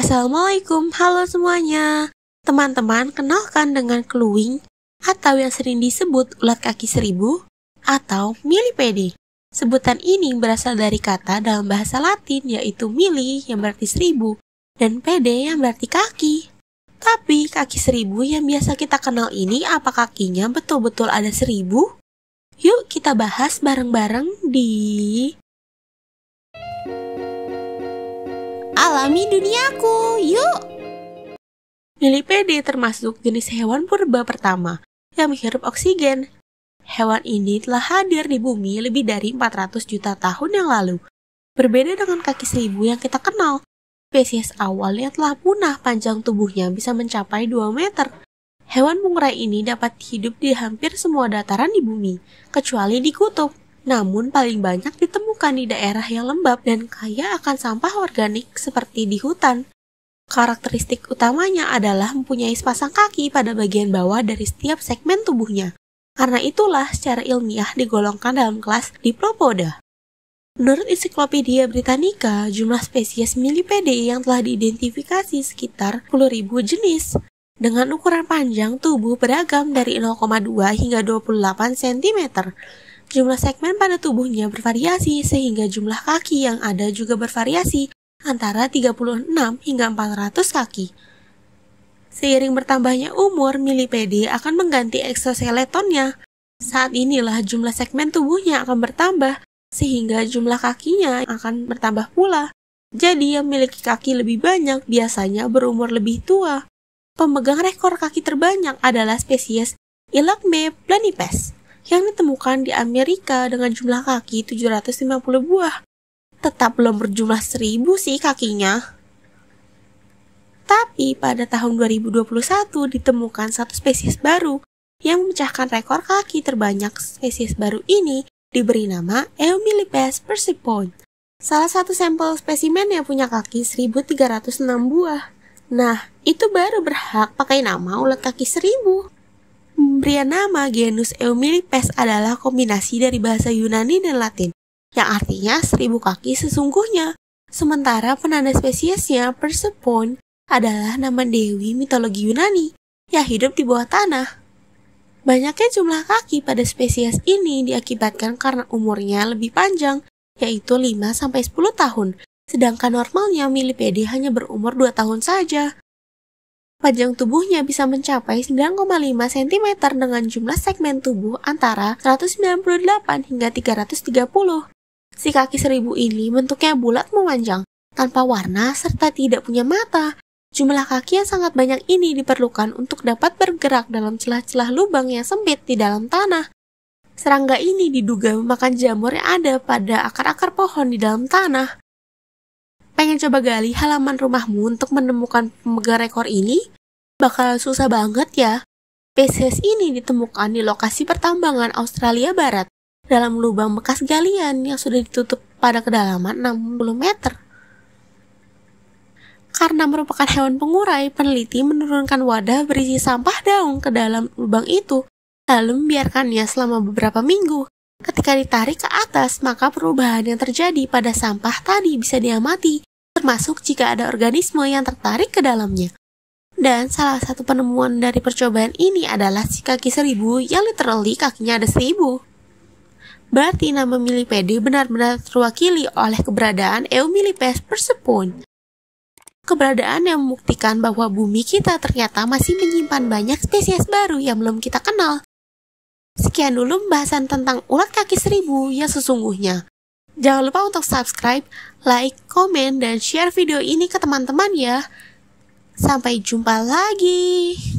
Assalamualaikum, halo semuanya. Teman-teman, kenalkan dengan keluing atau yang sering disebut ulat kaki seribu atau milipede. Sebutan ini berasal dari kata dalam bahasa Latin yaitu mili yang berarti seribu dan pede yang berarti kaki. Tapi kaki seribu yang biasa kita kenal ini apa kakinya betul-betul ada seribu? Yuk kita bahas bareng-bareng di alami duniaku, yuk! Milipede termasuk jenis hewan purba pertama yang menghirup oksigen. Hewan ini telah hadir di bumi lebih dari 400 juta tahun yang lalu. Berbeda dengan kaki seribu yang kita kenal, spesies awalnya telah punah panjang tubuhnya bisa mencapai 2 meter. Hewan pungrai ini dapat hidup di hampir semua dataran di bumi, kecuali di kutub namun paling banyak ditemukan di daerah yang lembab dan kaya akan sampah organik seperti di hutan. Karakteristik utamanya adalah mempunyai sepasang kaki pada bagian bawah dari setiap segmen tubuhnya. Karena itulah secara ilmiah digolongkan dalam kelas Diplopoda. Menurut Ensiklopedia Britannica, jumlah spesies millipede yang telah diidentifikasi sekitar 10.000 jenis dengan ukuran panjang tubuh beragam dari 0,2 hingga 28 cm Jumlah segmen pada tubuhnya bervariasi sehingga jumlah kaki yang ada juga bervariasi antara 36 hingga 400 kaki. Seiring bertambahnya umur, milipede akan mengganti eksoskeletonnya. Saat inilah jumlah segmen tubuhnya akan bertambah sehingga jumlah kakinya akan bertambah pula. Jadi yang memiliki kaki lebih banyak biasanya berumur lebih tua. Pemegang rekor kaki terbanyak adalah spesies Ilacme planipes yang ditemukan di Amerika dengan jumlah kaki 750 buah. Tetap belum berjumlah 1000 sih kakinya. Tapi pada tahun 2021 ditemukan satu spesies baru yang memecahkan rekor kaki terbanyak spesies baru ini diberi nama Eumilipes persipon. Salah satu sampel spesimen yang punya kaki 1306 buah. Nah, itu baru berhak pakai nama ulat kaki seribu. Pemberian nama genus Eumilipes adalah kombinasi dari bahasa Yunani dan Latin, yang artinya seribu kaki sesungguhnya. Sementara penanda spesiesnya, Persephone, adalah nama dewi mitologi Yunani yang hidup di bawah tanah. Banyaknya jumlah kaki pada spesies ini diakibatkan karena umurnya lebih panjang, yaitu 5-10 tahun, sedangkan normalnya milipede hanya berumur 2 tahun saja. Panjang tubuhnya bisa mencapai 9,5 cm dengan jumlah segmen tubuh antara 198 hingga 330. Si kaki seribu ini bentuknya bulat memanjang, tanpa warna serta tidak punya mata. Jumlah kaki yang sangat banyak ini diperlukan untuk dapat bergerak dalam celah-celah lubang yang sempit di dalam tanah. Serangga ini diduga memakan jamur yang ada pada akar-akar pohon di dalam tanah pengen coba gali halaman rumahmu untuk menemukan pemegang rekor ini? Bakal susah banget ya. Spesies ini ditemukan di lokasi pertambangan Australia Barat dalam lubang bekas galian yang sudah ditutup pada kedalaman 60 meter. Karena merupakan hewan pengurai, peneliti menurunkan wadah berisi sampah daun ke dalam lubang itu, lalu membiarkannya selama beberapa minggu. Ketika ditarik ke atas, maka perubahan yang terjadi pada sampah tadi bisa diamati, termasuk jika ada organisme yang tertarik ke dalamnya. Dan salah satu penemuan dari percobaan ini adalah si kaki seribu yang literally kakinya ada seribu. Berarti nama Millipede benar-benar terwakili oleh keberadaan Eumilipes persepun. Keberadaan yang membuktikan bahwa bumi kita ternyata masih menyimpan banyak spesies baru yang belum kita kenal. Sekian dulu pembahasan tentang ulat kaki seribu yang sesungguhnya. Jangan lupa untuk subscribe, like, komen, dan share video ini ke teman-teman ya. Sampai jumpa lagi.